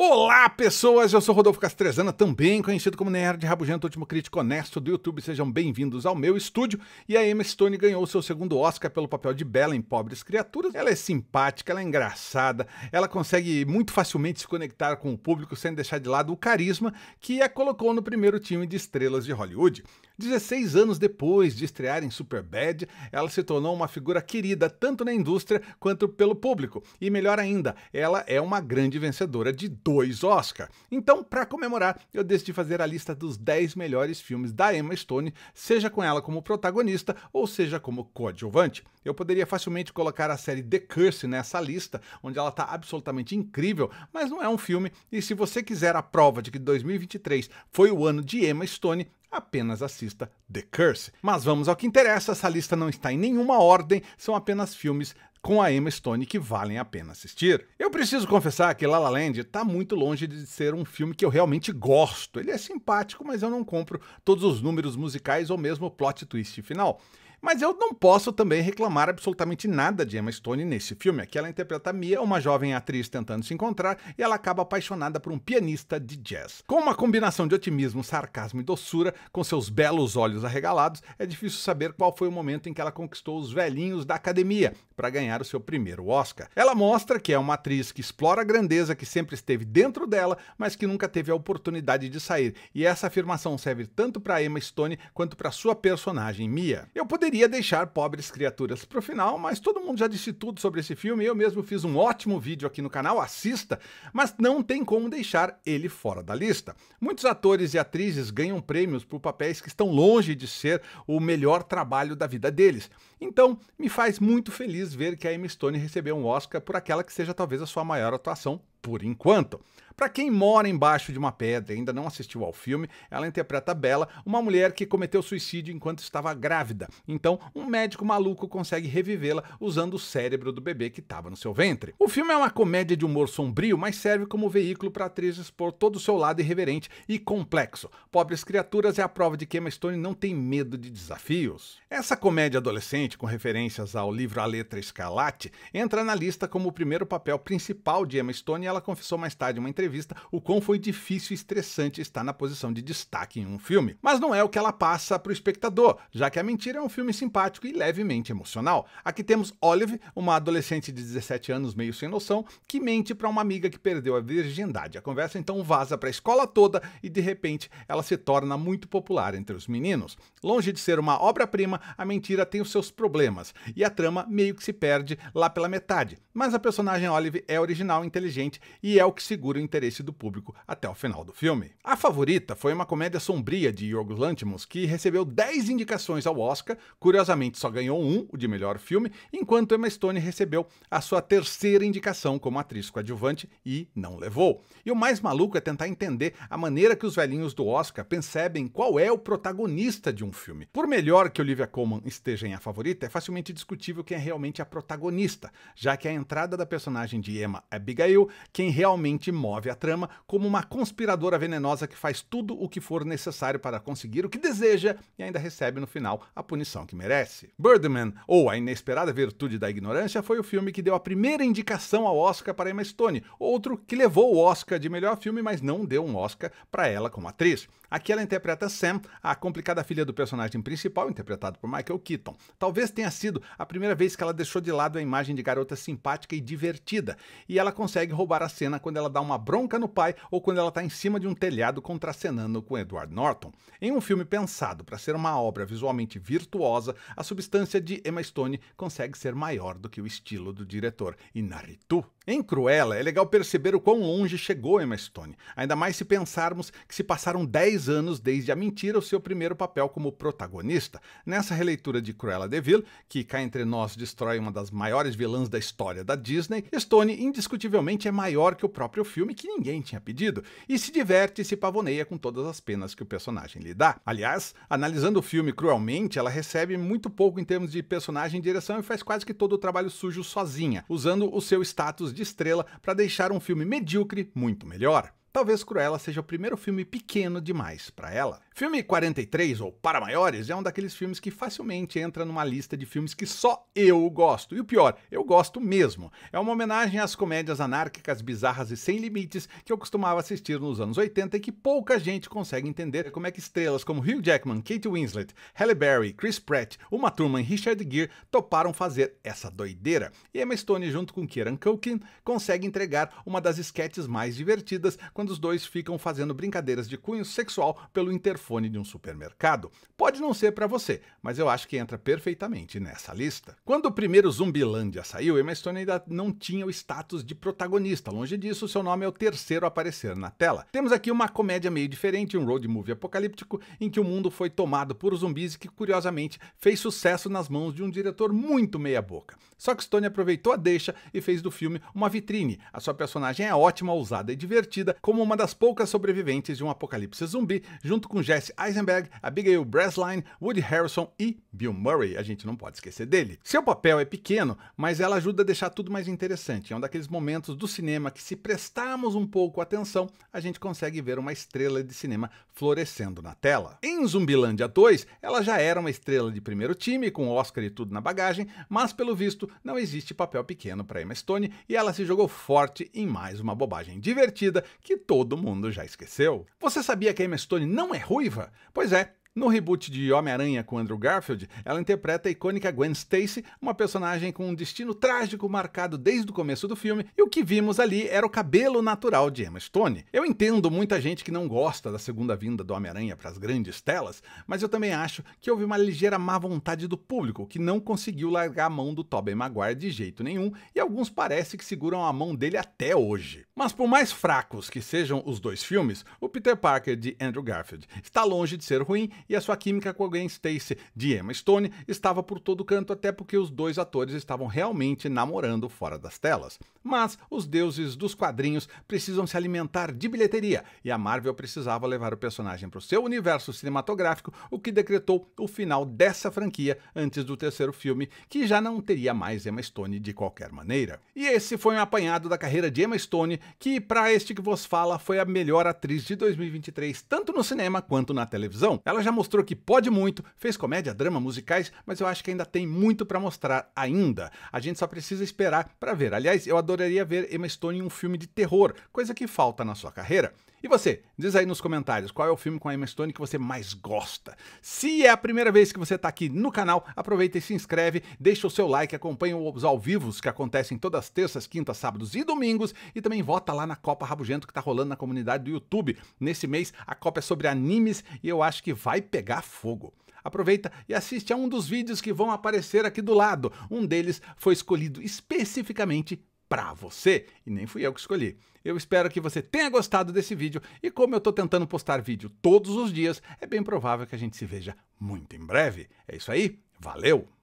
Olá, pessoas! Eu sou Rodolfo Castrezana, também conhecido como Nerd Rabugento, último crítico honesto do YouTube. Sejam bem-vindos ao meu estúdio. E a Emma Stone ganhou seu segundo Oscar pelo papel de Bella em Pobres Criaturas. Ela é simpática, ela é engraçada, ela consegue muito facilmente se conectar com o público sem deixar de lado o carisma que a colocou no primeiro time de estrelas de Hollywood. 16 anos depois de estrear em Superbad, ela se tornou uma figura querida tanto na indústria quanto pelo público. E melhor ainda, ela é uma grande vencedora de dois Oscar. Então, para comemorar, eu decidi fazer a lista dos 10 melhores filmes da Emma Stone, seja com ela como protagonista ou seja como coadjuvante. Eu poderia facilmente colocar a série The Curse nessa lista, onde ela está absolutamente incrível, mas não é um filme. E se você quiser a prova de que 2023 foi o ano de Emma Stone, apenas assista The Curse. Mas vamos ao que interessa, essa lista não está em nenhuma ordem, são apenas filmes com a Emma Stone que valem a pena assistir. Eu preciso confessar que La La Land está muito longe de ser um filme que eu realmente gosto. Ele é simpático, mas eu não compro todos os números musicais ou mesmo o plot twist final. Mas eu não posso também reclamar absolutamente nada de Emma Stone nesse filme. Aqui ela interpreta Mia, uma jovem atriz tentando se encontrar, e ela acaba apaixonada por um pianista de jazz. Com uma combinação de otimismo, sarcasmo e doçura, com seus belos olhos arregalados, é difícil saber qual foi o momento em que ela conquistou os velhinhos da academia para ganhar o seu primeiro Oscar. Ela mostra que é uma atriz que explora a grandeza que sempre esteve dentro dela, mas que nunca teve a oportunidade de sair. E essa afirmação serve tanto para Emma Stone quanto para sua personagem Mia. Eu poderia poderia deixar pobres criaturas para o final, mas todo mundo já disse tudo sobre esse filme. Eu mesmo fiz um ótimo vídeo aqui no canal, assista, mas não tem como deixar ele fora da lista. Muitos atores e atrizes ganham prêmios por papéis que estão longe de ser o melhor trabalho da vida deles. Então, me faz muito feliz ver que a Emma Stone recebeu um Oscar por aquela que seja talvez a sua maior atuação por enquanto. Para quem mora embaixo de uma pedra e ainda não assistiu ao filme, ela interpreta Bella, uma mulher que cometeu suicídio enquanto estava grávida. Então, um médico maluco consegue revivê-la usando o cérebro do bebê que estava no seu ventre. O filme é uma comédia de humor sombrio, mas serve como veículo para a atriz expor todo o seu lado irreverente e complexo. Pobres Criaturas é a prova de que Emma Stone não tem medo de desafios. Essa comédia adolescente, com referências ao livro A Letra Escarlate, entra na lista como o primeiro papel principal de Emma Stone ela confessou mais tarde em uma entrevista o quão foi difícil e estressante estar na posição de destaque em um filme. Mas não é o que ela passa para o espectador, já que A Mentira é um filme simpático e levemente emocional. Aqui temos Olive, uma adolescente de 17 anos meio sem noção, que mente para uma amiga que perdeu a virgindade. A conversa então vaza para a escola toda e de repente ela se torna muito popular entre os meninos. Longe de ser uma obra-prima, A Mentira tem os seus problemas e a trama meio que se perde lá pela metade. Mas a personagem Olive é original, inteligente e é o que segura o interesse do público até o final do filme. A Favorita foi uma comédia sombria de Yorgos Lanthimos que recebeu 10 indicações ao Oscar, curiosamente só ganhou um, o de melhor filme, enquanto Emma Stone recebeu a sua terceira indicação como atriz coadjuvante e não levou. E o mais maluco é tentar entender a maneira que os velhinhos do Oscar percebem qual é o protagonista de um filme. Por melhor que Olivia Colman esteja em A Favorita, é facilmente discutível quem é realmente a protagonista, já que a entrada da personagem de Emma Abigail quem realmente move a trama, como uma conspiradora venenosa que faz tudo o que for necessário para conseguir o que deseja e ainda recebe no final a punição que merece. Birdman, ou A Inesperada Virtude da Ignorância, foi o filme que deu a primeira indicação ao Oscar para Emma Stone, outro que levou o Oscar de melhor filme, mas não deu um Oscar para ela como atriz. Aqui ela interpreta Sam, a complicada filha do personagem principal, interpretado por Michael Keaton. Talvez tenha sido a primeira vez que ela deixou de lado a imagem de garota simpática e divertida, e ela consegue roubar para a cena quando ela dá uma bronca no pai ou quando ela está em cima de um telhado contracenando com Edward Norton. Em um filme pensado para ser uma obra visualmente virtuosa, a substância de Emma Stone consegue ser maior do que o estilo do diretor Inaritu. Em Cruella, é legal perceber o quão longe chegou Emma Stone, ainda mais se pensarmos que se passaram 10 anos desde A Mentira, o seu primeiro papel como protagonista. Nessa releitura de Cruella de Vil, que cá entre nós destrói uma das maiores vilãs da história da Disney, Stone indiscutivelmente é maior maior que o próprio filme que ninguém tinha pedido, e se diverte e se pavoneia com todas as penas que o personagem lhe dá. Aliás, analisando o filme cruelmente, ela recebe muito pouco em termos de personagem e direção e faz quase que todo o trabalho sujo sozinha, usando o seu status de estrela para deixar um filme medíocre muito melhor. Talvez Cruella seja o primeiro filme pequeno demais para ela. Filme 43, ou Para Maiores, é um daqueles filmes que facilmente entra numa lista de filmes que só eu gosto. E o pior, eu gosto mesmo. É uma homenagem às comédias anárquicas, bizarras e sem limites que eu costumava assistir nos anos 80 e que pouca gente consegue entender como é que estrelas como Hugh Jackman, Kate Winslet, Halle Berry, Chris Pratt, Uma Turma e Richard Gere toparam fazer essa doideira. E Emma Stone, junto com Kieran Culkin, consegue entregar uma das esquetes mais divertidas quando os dois ficam fazendo brincadeiras de cunho sexual pelo interfone telefone de um supermercado pode não ser para você, mas eu acho que entra perfeitamente nessa lista. Quando o primeiro Zumbilândia saiu, Emma Stone ainda não tinha o status de protagonista. Longe disso, seu nome é o terceiro a aparecer na tela. Temos aqui uma comédia meio diferente, um road movie apocalíptico em que o mundo foi tomado por zumbis e que, curiosamente, fez sucesso nas mãos de um diretor muito meia-boca. Só que Stone aproveitou a deixa e fez do filme uma vitrine. A sua personagem é ótima, ousada e divertida, como uma das poucas sobreviventes de um apocalipse zumbi, junto com Jessica Jesse Eisenberg, Abigail Breslin, Woody Harrison e Bill Murray. A gente não pode esquecer dele. Seu papel é pequeno, mas ela ajuda a deixar tudo mais interessante. É um daqueles momentos do cinema que, se prestarmos um pouco atenção, a gente consegue ver uma estrela de cinema florescendo na tela. Em Zumbilândia 2, ela já era uma estrela de primeiro time, com Oscar e tudo na bagagem, mas pelo visto não existe papel pequeno para Emma Stone e ela se jogou forte em mais uma bobagem divertida que todo mundo já esqueceu. Você sabia que a Emma Stone não é ruim? ruiva. Pois é, no reboot de Homem-Aranha com Andrew Garfield, ela interpreta a icônica Gwen Stacy, uma personagem com um destino trágico marcado desde o começo do filme, e o que vimos ali era o cabelo natural de Emma Stone. Eu entendo muita gente que não gosta da segunda vinda do Homem-Aranha para as grandes telas, mas eu também acho que houve uma ligeira má vontade do público, que não conseguiu largar a mão do Tobey Maguire de jeito nenhum, e alguns parece que seguram a mão dele até hoje. Mas por mais fracos que sejam os dois filmes, o Peter Parker de Andrew Garfield está longe de ser ruim e a sua química com a Gwen Stacy de Emma Stone estava por todo canto, até porque os dois atores estavam realmente namorando fora das telas. Mas os deuses dos quadrinhos precisam se alimentar de bilheteria, e a Marvel precisava levar o personagem para o seu universo cinematográfico, o que decretou o final dessa franquia antes do terceiro filme, que já não teria mais Emma Stone de qualquer maneira. E esse foi um apanhado da carreira de Emma Stone, que, para este que vos fala, foi a melhor atriz de 2023, tanto no cinema quanto na televisão. Ela já já mostrou que pode muito, fez comédia, drama, musicais, mas eu acho que ainda tem muito para mostrar ainda. A gente só precisa esperar para ver. Aliás, eu adoraria ver Emma Stone em um filme de terror, coisa que falta na sua carreira. E você, diz aí nos comentários qual é o filme com a Emma Stone que você mais gosta. Se é a primeira vez que você está aqui no canal, aproveita e se inscreve, deixa o seu like, acompanha os ao vivos que acontecem todas as terças, quintas, sábados e domingos e também vota lá na Copa Rabugento que está rolando na comunidade do YouTube. Nesse mês, a Copa é sobre animes e eu acho que vai vai pegar fogo. Aproveita e assiste a um dos vídeos que vão aparecer aqui do lado. Um deles foi escolhido especificamente para você e nem fui eu que escolhi. Eu espero que você tenha gostado desse vídeo e como eu estou tentando postar vídeo todos os dias, é bem provável que a gente se veja muito em breve. É isso aí, valeu!